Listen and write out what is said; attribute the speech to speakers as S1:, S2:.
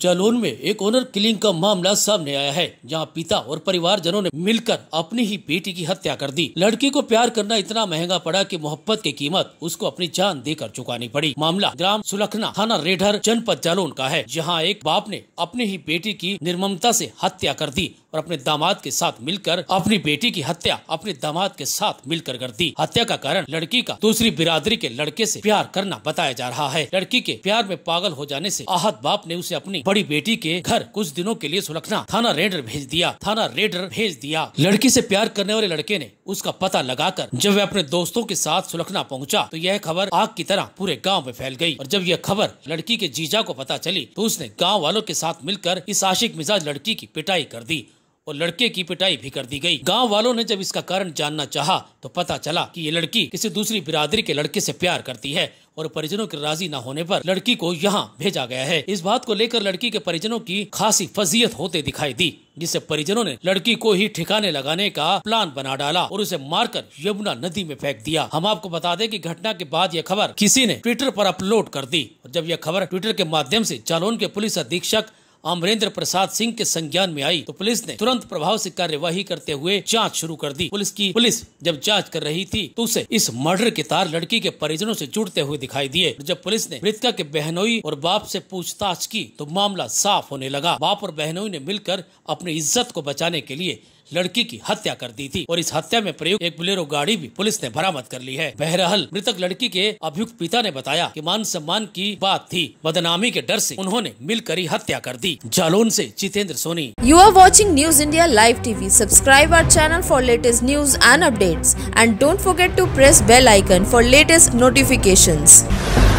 S1: जालौन में एक owner killing का मामला सामने आया है जहां पिता और परिवार जनों ने मिलकर अपनी ही बेटी की हत्या कर दी लड़की को प्यार करना इतना महंगा पड़ा कि मोहब्बत की कीमत उसको अपनी जान देकर चुकानी पड़ी मामला ग्राम सुलखना थाना रेढर जनपद जालौन का है जहाँ एक बाप ने अपनी ही बेटी की निर्ममता ऐसी हत्या कर दी और अपने दामाद के साथ मिलकर अपनी बेटी की हत्या अपने दामाद के साथ मिलकर कर दी हत्या का कारण लड़की का दूसरी बिरादरी के लड़के से प्यार करना बताया जा रहा है लड़की के प्यार में पागल हो जाने से आहत बाप ने उसे अपनी बड़ी बेटी के घर कुछ दिनों के लिए सुलखना थाना रेडर भेज दिया थाना रेडर भेज दिया लड़की से प्यार करने वाले लड़के ने उसका पता लगाकर जब वह अपने दोस्तों के साथ सुलखना पहुंचा तो यह खबर आग की तरह पूरे गांव में फैल गई और जब यह खबर लड़की के जीजा को पता चली तो उसने गाँव वालों के साथ मिलकर इस आशिक मिजाज लड़की की पिटाई कर दी और लड़के की पिटाई भी कर दी गई गांव वालों ने जब इसका कारण जानना चाहा तो पता चला कि ये लड़की किसी दूसरी बिरादरी के लड़के से प्यार करती है और परिजनों के राजी न होने पर लड़की को यहाँ भेजा गया है इस बात को लेकर लड़की के परिजनों की खासी फजीयत होते दिखाई दी जिसे परिजनों ने लड़की को ही ठिकाने लगाने का प्लान बना डाला और उसे मारकर यमुना नदी में फेंक दिया हम आपको बता दें कि घटना के बाद यह खबर किसी ने ट्विटर पर अपलोड कर दी और जब यह खबर ट्विटर के माध्यम से जालौन के पुलिस अधीक्षक अमरेंद्र प्रसाद सिंह के संज्ञान में आई तो पुलिस ने तुरंत प्रभाव से कार्यवाही करते हुए जांच शुरू कर दी पुलिस की पुलिस जब जांच कर रही थी तो उसे इस मर्डर के तार लड़की के परिजनों से जुड़ते हुए दिखाई दिए जब पुलिस ने मृतका के बहनोई और बाप से पूछताछ की तो मामला साफ होने लगा बाप और बहनोई ने मिलकर अपनी इज्जत को बचाने के लिए लड़की की हत्या कर दी थी और इस हत्या में प्रयुक्त एक बुलेरो गाड़ी भी पुलिस ने बरामद कर ली है बहरहाल मृतक लड़की के अभियुक्त पिता ने बताया कि मान सम्मान की बात थी बदनामी के डर से उन्होंने मिलकर ही हत्या कर दी टीवी जालौन से Jitendra Soni
S2: you are watching news India live TV subscribe our channel for latest news and updates and don't forget to press bell icon for latest notifications